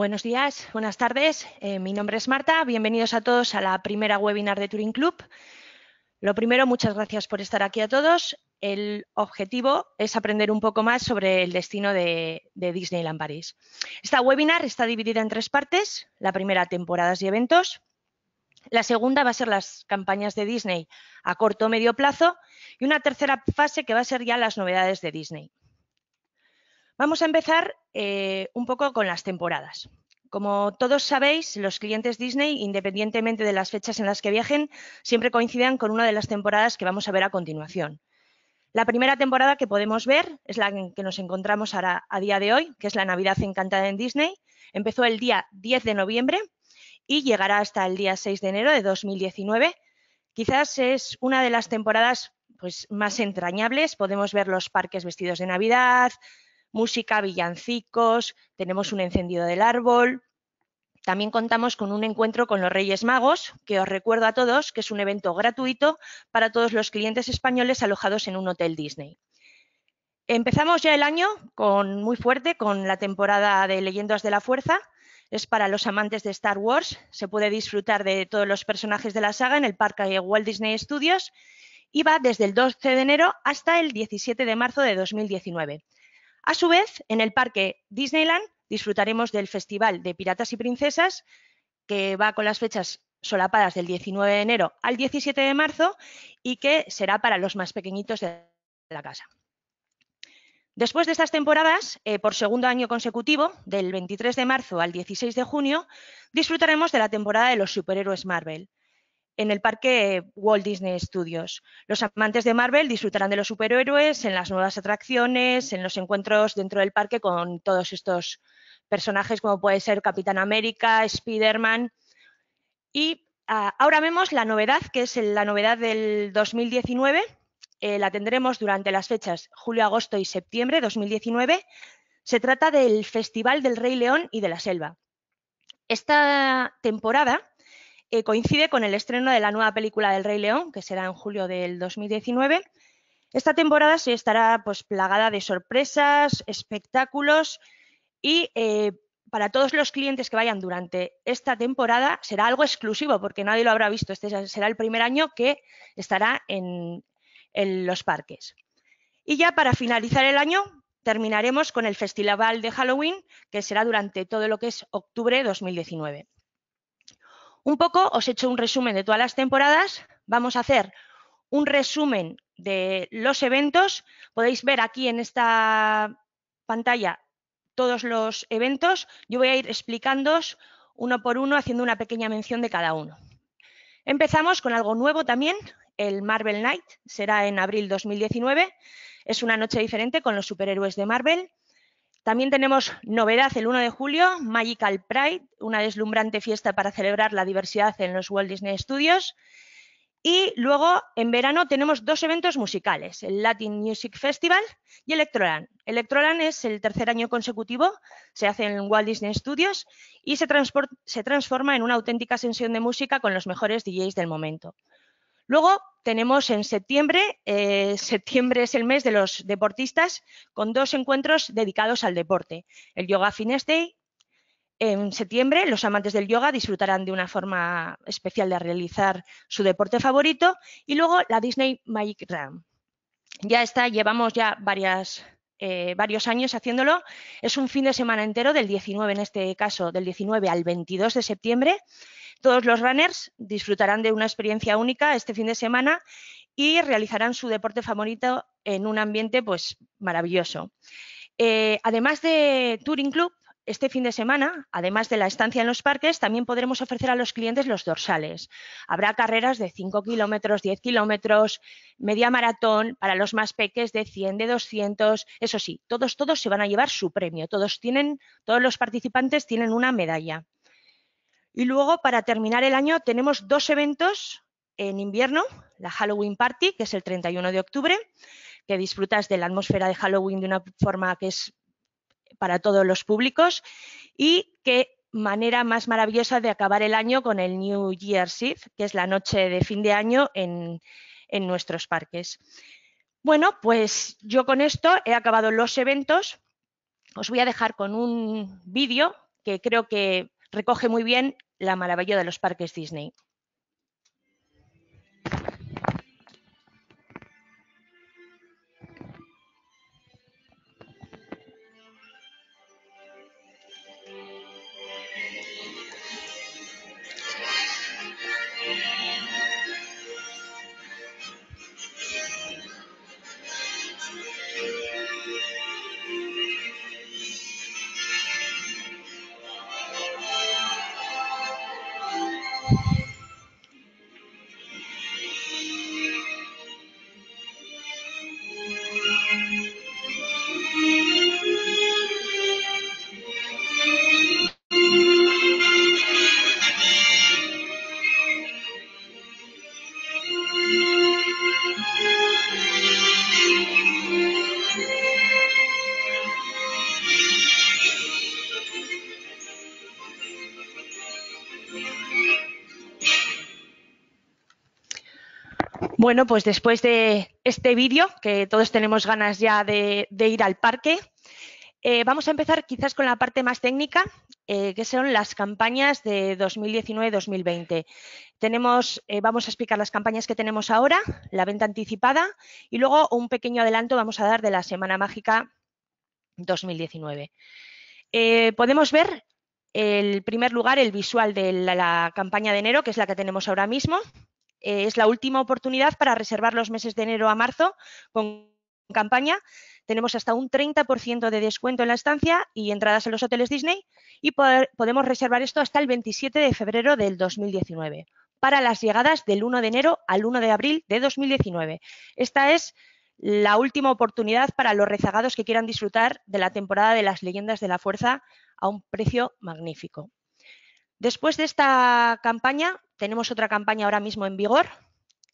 Buenos días, buenas tardes. Eh, mi nombre es Marta. Bienvenidos a todos a la primera webinar de Turing Club. Lo primero, muchas gracias por estar aquí a todos. El objetivo es aprender un poco más sobre el destino de, Disneyland Paris. Esta webinar está dividida en tres partes. La primera, temporadas y eventos. La segunda va a ser las campañas de Disney a corto o medio plazo. Y una tercera fase que va a ser ya las novedades de Disney. Vamos a empezar eh, un poco con las temporadas. Como todos sabéis, los clientes Disney, independientemente de las fechas en las que viajen, siempre coincidan con una de las temporadas que vamos a ver a continuación. La primera temporada que podemos ver es la que nos encontramos ahora a día de hoy, que es la Navidad Encantada en Disney. Empezó el día 10 de noviembre y llegará hasta el día 6 de enero de 2019. Quizás es una de las temporadas pues, más entrañables. Podemos ver los parques vestidos de Navidad, música, villancicos, tenemos un encendido del árbol. También contamos con un encuentro con los Reyes Magos, que os recuerdo a todos que es un evento gratuito para todos los clientes españoles alojados en un hotel Disney. Empezamos ya el año con muy fuerte con la temporada de Leyendas de la Fuerza. Es para los amantes de Star Wars. Se puede disfrutar de todos los personajes de la saga en el parque Walt Disney Studios y va desde el 12 de enero hasta el 17 de marzo de 2019. A su vez, en el parque Disneyland disfrutaremos del Festival de Piratas y Princesas, que va con las fechas solapadas del 19 de enero al 17 de marzo y que será para los más pequeñitos de la casa. Después de estas temporadas, eh, por segundo año consecutivo, del 23 de marzo al 16 de junio, disfrutaremos de la temporada de los superhéroes Marvel en el parque Walt Disney Studios. Los amantes de Marvel disfrutarán de los superhéroes en las nuevas atracciones, en los encuentros dentro del parque con todos estos personajes como puede ser Capitán América, Spider-Man. Y ah, ahora vemos la novedad, que es la novedad del 2019. Eh, la tendremos durante las fechas julio, agosto y septiembre 2019. Se trata del Festival del Rey León y de la Selva. Esta temporada coincide con el estreno de la nueva película del Rey León, que será en julio del 2019. Esta temporada se estará pues, plagada de sorpresas, espectáculos y eh, para todos los clientes que vayan durante esta temporada será algo exclusivo porque nadie lo habrá visto. Este será el primer año que estará en, en los parques. Y ya para finalizar el año terminaremos con el Festival de Halloween que será durante todo lo que es octubre 2019. Un poco, os he hecho un resumen de todas las temporadas. Vamos a hacer un resumen de los eventos. Podéis ver aquí en esta pantalla todos los eventos. Yo voy a ir explicándoos uno por uno, haciendo una pequeña mención de cada uno. Empezamos con algo nuevo también, el Marvel Night. Será en abril 2019. Es una noche diferente con los superhéroes de Marvel. También tenemos novedad el 1 de julio, Magical Pride, una deslumbrante fiesta para celebrar la diversidad en los Walt Disney Studios. Y luego en verano tenemos dos eventos musicales, el Latin Music Festival y Electroland. Electroland es el tercer año consecutivo, se hace en Walt Disney Studios y se, transforma en una auténtica sesión de música con los mejores DJs del momento. Luego tenemos en septiembre, eh, septiembre es el mes de los deportistas, con dos encuentros dedicados al deporte. El Yoga Fitness Day en septiembre los amantes del yoga disfrutarán de una forma especial de realizar su deporte favorito y luego la Disney Magic Ram. Ya está, llevamos ya eh, varios años haciéndolo. Es un fin de semana entero del 19, en este caso, del 19 al 22 de septiembre todos los runners disfrutarán de una experiencia única este fin de semana y realizarán su deporte favorito en un ambiente pues, maravilloso. Eh, además de Touring Club, este fin de semana, además de la estancia en los parques, también podremos ofrecer a los clientes los dorsales. Habrá carreras de 5 kilómetros, 10 kilómetros, media maratón, para los más peques de 100, de 200. Eso sí, todos, todos se van a llevar su premio. Todos tienen, todos los participantes tienen una medalla. Y luego, para terminar el año, tenemos dos eventos en invierno, la Halloween Party, que es el 31 de octubre, que disfrutas de la atmósfera de Halloween de una forma que es para todos los públicos y qué manera más maravillosa de acabar el año con el New Year's Eve, que es la noche de fin de año en, en nuestros parques. Bueno, pues yo con esto he acabado los eventos. Os voy a dejar con un vídeo que creo que recoge muy bien la maravilla de los parques Disney. Bueno, pues después de este vídeo, que todos tenemos ganas ya de, ir al parque, eh, vamos a empezar quizás con la parte más técnica, eh, que son las campañas de 2019-2020. Tenemos, eh, vamos a explicar las campañas que tenemos ahora, la venta anticipada y luego un pequeño adelanto vamos a dar de la Semana Mágica 2019. podemos ver el primer lugar, el visual de la campaña de enero, que es la que tenemos ahora mismo. Eh, es la última oportunidad para reservar los meses de enero a marzo con campaña. Tenemos hasta un 30% de descuento en la estancia y entradas en los hoteles Disney y podemos reservar esto hasta el 27 de febrero del 2019 para las llegadas del 1 de enero al 1 de abril de 2019. Esta es la última oportunidad para los rezagados que quieran disfrutar de la temporada de las leyendas de la fuerza a un precio magnífico. Después de esta campaña, tenemos otra campaña ahora mismo en vigor.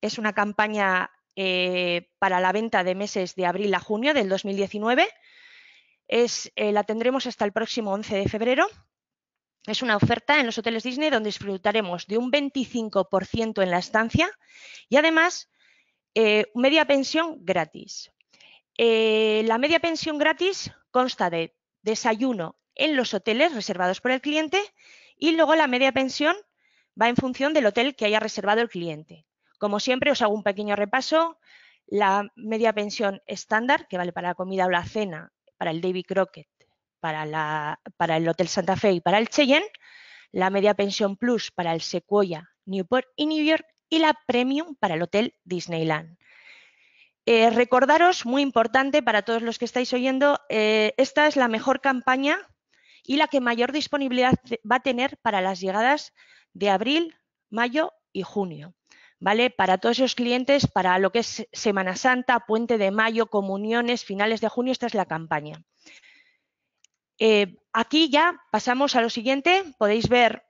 Es una campaña eh, para la venta de meses de abril a junio del 2019. Eh, la tendremos hasta el próximo 11 de febrero. Es una oferta en los hoteles Disney donde disfrutaremos de un 25% en la estancia y además eh, media pensión gratis. la media pensión gratis consta de desayuno en los hoteles reservados por el cliente y luego la media pensión va en función del hotel que haya reservado el cliente. Como siempre, os hago un pequeño repaso. La media pensión estándar, que vale para la comida o la cena, para el Davy Crockett, para, el Hotel Santa Fe y para el Cheyenne. La media pensión plus para el Sequoia, Newport y New York. Y la premium para el Hotel Disneyland. Eh, recordaros, muy importante para todos los que estáis oyendo, eh, esta es la mejor campaña y la que mayor disponibilidad va a tener para las llegadas de abril, mayo y junio. ¿Vale? Para todos esos clientes, para lo que es Semana Santa, Puente de Mayo, comuniones, finales de junio, esta es la campaña. Eh, aquí ya pasamos a lo siguiente. Podéis ver,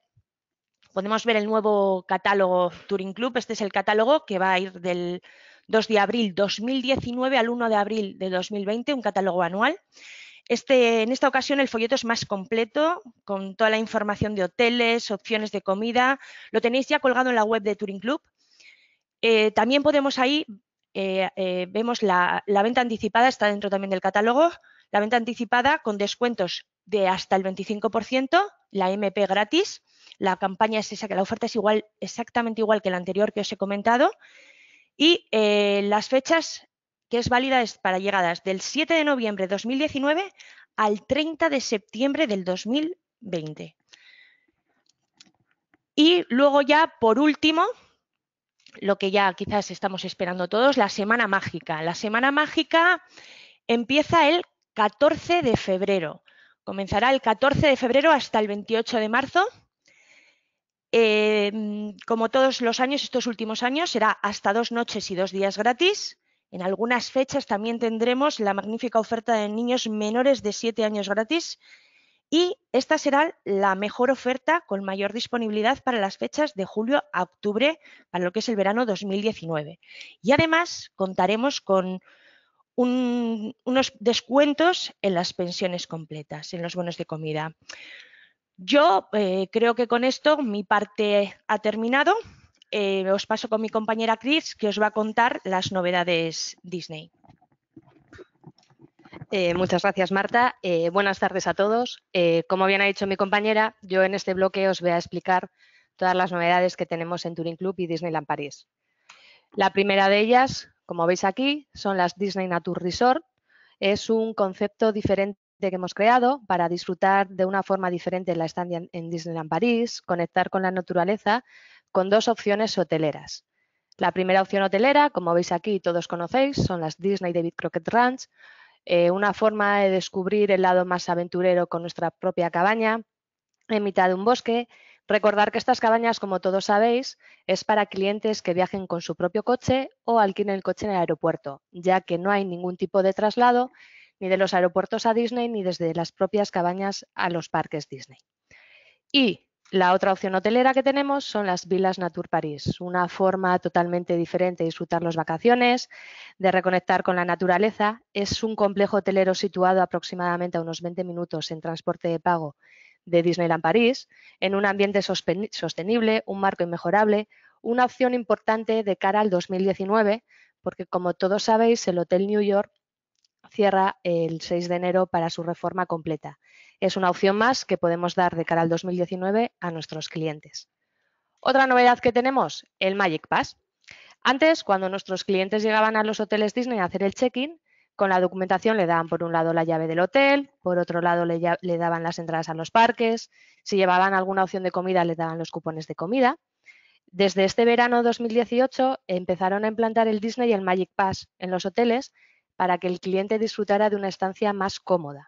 podemos ver el nuevo catálogo Touring Club. Este es el catálogo que va a ir del 2 de abril 2019 al 1 de abril de 2020, un catálogo anual. Este, en esta ocasión el folleto es más completo, con toda la información de hoteles, opciones de comida. Lo tenéis ya colgado en la web de Touring Club. Eh, también podemos ahí, eh, eh, vemos la, la, venta anticipada, está dentro también del catálogo, la venta anticipada con descuentos de hasta el 25%, la MP gratis. La campaña es esa, que la oferta es igual, exactamente igual que la anterior que os he comentado. Y las fechas que es válida para llegadas del 7 de noviembre de 2019 al 30 de septiembre del 2020. Y luego ya, por último, lo que ya quizás estamos esperando todos, la semana mágica. La semana mágica empieza el 14 de febrero. Comenzará el 14 de febrero hasta el 28 de marzo. Eh, como todos los años, estos últimos años, será hasta dos noches y dos días gratis. En algunas fechas también tendremos la magnífica oferta de niños menores de 7 años gratis y esta será la mejor oferta con mayor disponibilidad para las fechas de julio a octubre, para lo que es el verano 2019. Y además contaremos con unos descuentos en las pensiones completas, en los bonos de comida. Yo eh, creo que con esto mi parte ha terminado. Eh, os paso con mi compañera Chris, que os va a contar las novedades Disney. Eh, muchas gracias, Marta. Eh, buenas tardes a todos. como bien ha dicho mi compañera, yo en este bloque os voy a explicar todas las novedades que tenemos en Touring Club y Disneyland París. La primera de ellas, como veis aquí, son las Disney Nature Resort. Es un concepto diferente que hemos creado para disfrutar de una forma diferente la estancia en Disneyland París, conectar con la naturaleza, con dos opciones hoteleras. La primera opción hotelera, como veis aquí, todos conocéis, son las Disney David Crockett Ranch, eh, una forma de descubrir el lado más aventurero con nuestra propia cabaña en mitad de un bosque. Recordar que estas cabañas, como todos sabéis, es para clientes que viajen con su propio coche o alquilen el coche en el aeropuerto, ya que no hay ningún tipo de traslado ni de los aeropuertos a Disney ni desde las propias cabañas a los parques Disney. Y la otra opción hotelera que tenemos son las Villas Natur París, una forma totalmente diferente de disfrutar las vacaciones, de reconectar con la naturaleza. Es un complejo hotelero situado aproximadamente a unos 20 minutos en transporte de pago de Disneyland París, en un ambiente sostenible, un marco inmejorable, una opción importante de cara al 2019, porque como todos sabéis, el Hotel New York cierra el 6 de enero para su reforma completa. Es una opción más que podemos dar de cara al 2019 a nuestros clientes. Otra novedad que tenemos, el Magic Pass. Antes, cuando nuestros clientes llegaban a los hoteles Disney a hacer el check-in, con la documentación le daban por un lado la llave del hotel, por otro lado le, daban las entradas a los parques, si llevaban alguna opción de comida le daban los cupones de comida. Desde este verano 2018 empezaron a implantar el Disney y el Magic Pass en los hoteles para que el cliente disfrutara de una estancia más cómoda.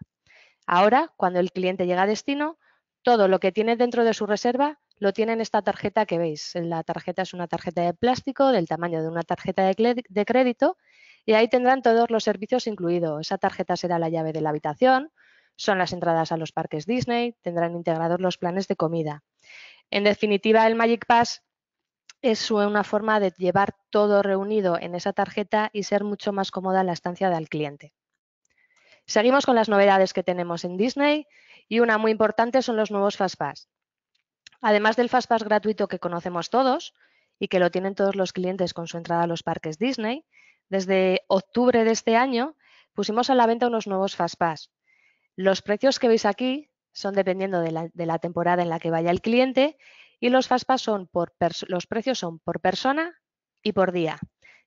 Ahora, cuando el cliente llega a destino, todo lo que tiene dentro de su reserva lo tiene en esta tarjeta que veis. La tarjeta es una tarjeta de plástico del tamaño de una tarjeta de crédito y ahí tendrán todos los servicios incluidos. Esa tarjeta será la llave de la habitación, son las entradas a los parques Disney, tendrán integrados los planes de comida. En definitiva, el Magic Pass es una forma de llevar todo reunido en esa tarjeta y ser mucho más cómoda la estancia del cliente. Seguimos con las novedades que tenemos en Disney y una muy importante son los nuevos Fastpass. Además del Fastpass gratuito que conocemos todos y que lo tienen todos los clientes con su entrada a los parques Disney, desde octubre de este año pusimos a la venta unos nuevos Fastpass. Los precios que veis aquí son dependiendo de la, temporada en la que vaya el cliente y los Fastpass son por los precios son por persona y por día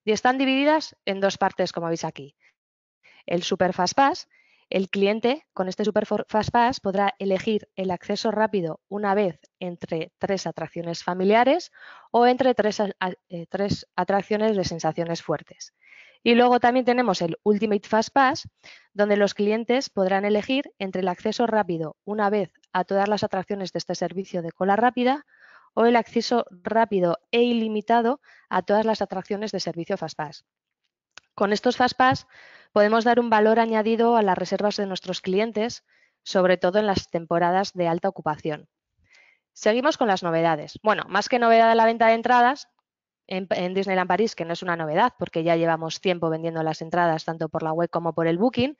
y están divididas en dos partes como veis aquí el Super Fast Pass, el cliente con este Super Fast Pass podrá elegir el acceso rápido una vez entre tres atracciones familiares o entre tres, eh, tres atracciones de sensaciones fuertes. Y luego también tenemos el Ultimate Fast Pass, donde los clientes podrán elegir entre el acceso rápido una vez a todas las atracciones de este servicio de cola rápida o el acceso rápido e ilimitado a todas las atracciones de servicio Fast Pass. Con estos Fastpass podemos dar un valor añadido a las reservas de nuestros clientes, sobre todo en las temporadas de alta ocupación. Seguimos con las novedades. Bueno, más que novedad la venta de entradas, en, en, Disneyland París, que no es una novedad porque ya llevamos tiempo vendiendo las entradas tanto por la web como por el booking,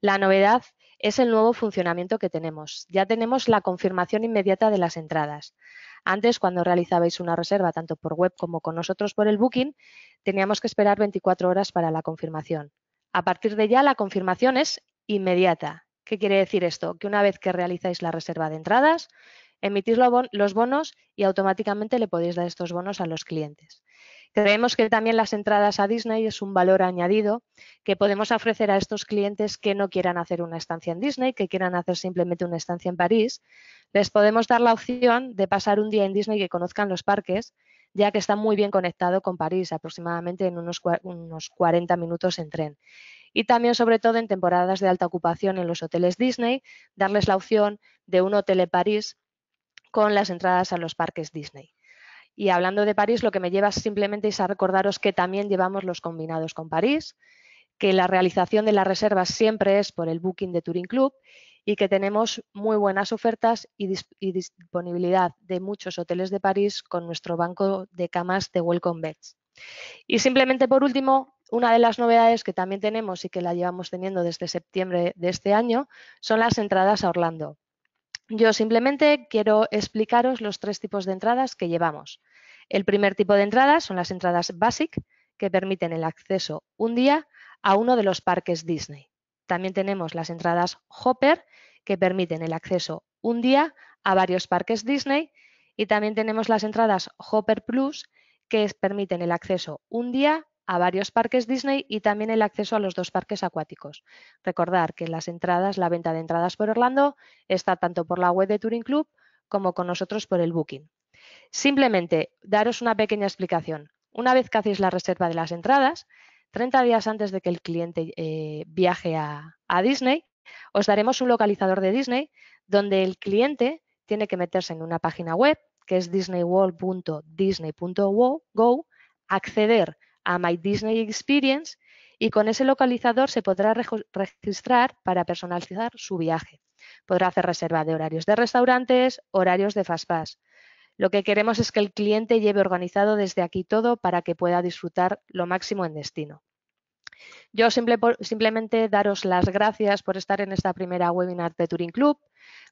la novedad es el nuevo funcionamiento que tenemos. Ya tenemos la confirmación inmediata de las entradas. Antes, cuando realizabais una reserva, tanto por web como con nosotros por el booking, teníamos que esperar 24 horas para la confirmación. A partir de ya, la confirmación es inmediata. ¿Qué quiere decir esto? Que una vez que realizáis la reserva de entradas, emitís los bonos y automáticamente le podéis dar estos bonos a los clientes. Creemos que también las entradas a Disney es un valor añadido que podemos ofrecer a estos clientes que no quieran hacer una estancia en Disney, que quieran hacer simplemente una estancia en París. Les podemos dar la opción de pasar un día en Disney que conozcan los parques, ya que está muy bien conectado con París, aproximadamente en unos, unos 40 minutos en tren y también sobre todo en temporadas de alta ocupación en los hoteles Disney, darles la opción de un hotel en París con las entradas a los parques Disney. Y hablando de París, lo que me lleva simplemente es a recordaros que también llevamos los combinados con París, que la realización de las reservas siempre es por el booking de Touring Club y que tenemos muy buenas ofertas y, y disponibilidad de muchos hoteles de París con nuestro banco de camas de Welcome Beds. Y simplemente por último, una de las novedades que también tenemos y que la llevamos teniendo desde septiembre de este año son las entradas a Orlando. Yo simplemente quiero explicaros los tres tipos de entradas que llevamos. El primer tipo de entradas son las entradas BASIC, que permiten el acceso un día a uno de los parques Disney. También tenemos las entradas Hopper, que permiten el acceso un día a varios parques Disney. Y también tenemos las entradas Hopper Plus, que permiten el acceso un día a varios parques Disney y también el acceso a los dos parques acuáticos. Recordar que las entradas, la venta de entradas por Orlando está tanto por la web de Touring Club como con nosotros por el Booking. Simplemente daros una pequeña explicación. Una vez que hacéis la reserva de las entradas, 30 días antes de que el cliente eh, viaje a, a Disney, os daremos un localizador de Disney donde el cliente tiene que meterse en una página web que es disneyworld.disney.go, acceder a My Disney Experience y con ese localizador se podrá registrar para personalizar su viaje. Podrá hacer reserva de horarios de restaurantes, horarios de fast pass. Lo que queremos es que el cliente lleve organizado desde aquí todo para que pueda disfrutar lo máximo en destino. Yo simplemente daros las gracias por estar en esta primera webinar de Touring Club.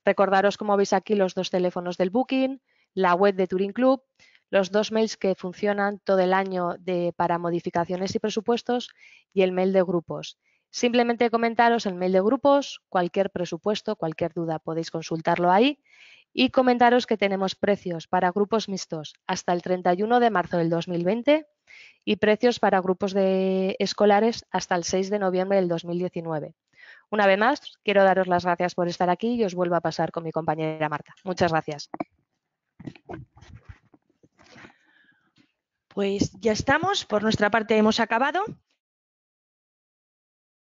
Recordaros, como veis aquí, los dos teléfonos del Booking, la web de Touring Club los dos mails que funcionan todo el año de, para modificaciones y presupuestos y el mail de grupos. Simplemente comentaros el mail de grupos, cualquier presupuesto, cualquier duda podéis consultarlo ahí y comentaros que tenemos precios para grupos mixtos hasta el 31 de marzo del 2020 y precios para grupos de escolares hasta el 6 de noviembre del 2019. Una vez más, quiero daros las gracias por estar aquí y os vuelvo a pasar con mi compañera Marta. Muchas gracias. Pues ya estamos, por nuestra parte hemos acabado.